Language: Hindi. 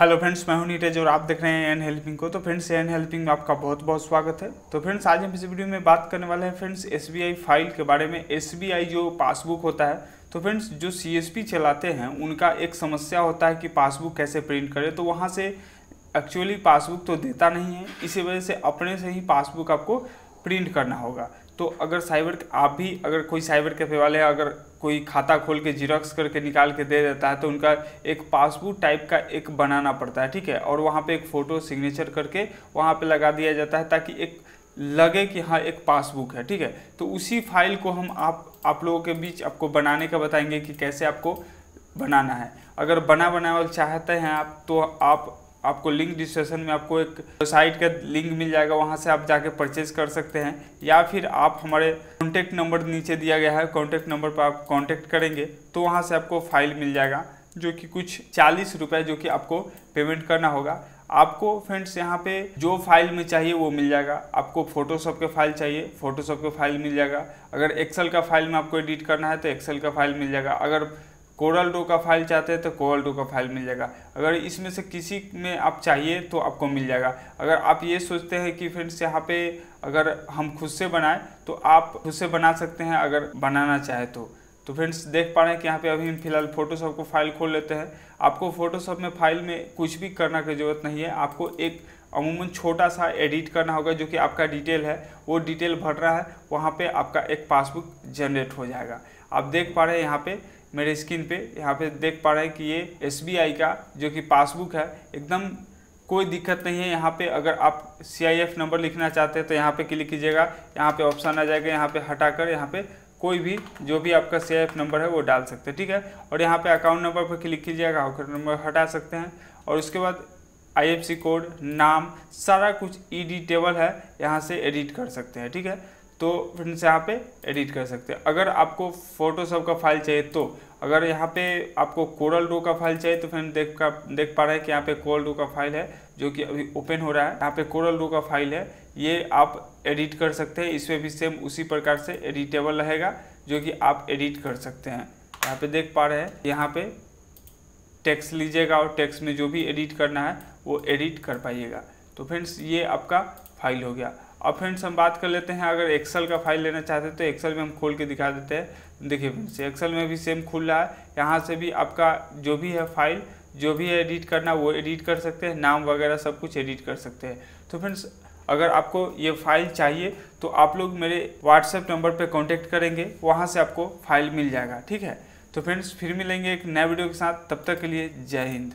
हेलो फ्रेंड्स मैं हूं नीटेज और आप देख रहे हैं एन हेल्पिंग को तो फ्रेंड्स एन हेल्पिंग में आपका बहुत बहुत स्वागत है तो फ्रेंड्स आज हम इस वीडियो में बात करने वाले हैं फ्रेंड्स एसबीआई फाइल के बारे में एसबीआई जो पासबुक होता है तो फ्रेंड्स जो सीएसपी चलाते हैं उनका एक समस्या होता है कि पासबुक कैसे प्रिंट करें तो वहाँ से एक्चुअली पासबुक तो देता नहीं है इसी वजह से अपने से ही पासबुक आपको प्रिंट करना होगा तो अगर साइबर आप भी अगर कोई साइबर कैफे वाले अगर कोई खाता खोल के जीरोक्स करके निकाल के दे देता है तो उनका एक पासबुक टाइप का एक बनाना पड़ता है ठीक है और वहाँ पे एक फ़ोटो सिग्नेचर करके वहाँ पे लगा दिया जाता है ताकि एक लगे कि हाँ एक पासबुक है ठीक है तो उसी फाइल को हम आप आप लोगों के बीच आपको बनाने का बताएंगे कि कैसे आपको बनाना है अगर बना बनावल चाहते हैं आप तो आप आपको लिंक डिस्क्रिप्शन में आपको एक वेबसाइट का लिंक मिल जाएगा वहाँ से आप जाके परचेज कर सकते हैं या फिर आप हमारे कॉन्टैक्ट नंबर नीचे दिया गया है कॉन्टैक्ट नंबर पर आप कॉन्टैक्ट करेंगे तो वहाँ से आपको फाइल मिल जाएगा जो कि कुछ चालीस रुपये जो कि आपको पेमेंट करना होगा आपको फ्रेंड्स यहाँ पे जो फाइल में चाहिए वो मिल जाएगा आपको फोटोशॉप के फाइल चाहिए फोटोशॉप के फाइल मिल जाएगा अगर एक्सेल का फाइल में आपको एडिट करना है तो एक्सेल का फाइल मिल जाएगा अगर कोरल डो का फाइल चाहते हैं तो कोरल डो का फाइल मिल जाएगा अगर इसमें से किसी में आप चाहिए तो आपको मिल जाएगा अगर आप ये सोचते हैं कि फ्रेंड्स यहाँ पे अगर हम खुद से बनाएं तो आप खुद से बना सकते हैं अगर बनाना चाहे तो तो फ्रेंड्स देख पा रहे हैं कि यहाँ पे अभी हम फिलहाल फोटोशॉप को फाइल खोल लेते हैं आपको फोटोशॉप में फाइल में कुछ भी करना की जरूरत नहीं है आपको एक अमूमन छोटा सा एडिट करना होगा जो कि आपका डिटेल है वो डिटेल भर रहा है वहाँ पे आपका एक पासबुक जनरेट हो जाएगा आप देख पा रहे हैं यहाँ पे मेरे स्क्रीन पे यहाँ पे देख पा रहे हैं कि ये एस का जो कि पासबुक है एकदम कोई दिक्कत नहीं है यहाँ पे अगर आप सी नंबर लिखना चाहते हैं तो यहाँ पे क्लिक कीजिएगा यहाँ पे ऑप्शन आ जाएगा यहाँ पे हटाकर यहाँ पे कोई भी जो भी आपका सी नंबर है वो डाल सकते हैं ठीक है और यहाँ पे अकाउंट नंबर पर क्लिक कीजिएगा अकाउंट नंबर हटा सकते हैं और उसके बाद आई कोड नाम सारा कुछ ई टेबल है यहाँ से एडिट कर सकते हैं ठीक है तो फ्रेंड्स यहाँ पे एडिट कर सकते हैं अगर आपको फोटोशॉप का फाइल चाहिए तो अगर यहाँ पे आपको कोरल डो का फाइल चाहिए तो फ्रेंड देख का देख पा रहे हैं कि यहाँ पे कोरल डो का फाइल है जो कि अभी ओपन हो रहा है यहाँ पे कोरल डो का फाइल है ये आप एडिट कर सकते हैं इसमें भी सेम उसी प्रकार से एडिटेबल रहेगा जो कि आप एडिट कर सकते हैं यहाँ पे देख पा रहे हैं यहाँ पे टेक्स्ट लीजिएगा और टेक्स्ट में जो भी एडिट करना है वो एडिट कर पाइएगा तो फ्रेंड्स ये आपका फाइल हो गया और फ्रेंड्स हम बात कर लेते हैं अगर एक्सेल का फाइल लेना चाहते हैं तो एक्सेल में हम खोल के दिखा देते हैं देखिए फ्रेंड्स एक्सेल में भी सेम खुल रहा है यहाँ से भी आपका जो भी है फाइल जो भी एडिट करना वो एडिट कर सकते हैं नाम वगैरह सब कुछ एडिट कर सकते हैं तो फ्रेंड्स अगर आपको ये फाइल चाहिए तो आप लोग मेरे व्हाट्सएप नंबर पर कॉन्टेक्ट करेंगे वहाँ से आपको फाइल मिल जाएगा ठीक है तो फ्रेंड्स फिर मिलेंगे एक नए वीडियो के साथ तब तक के लिए जय हिंद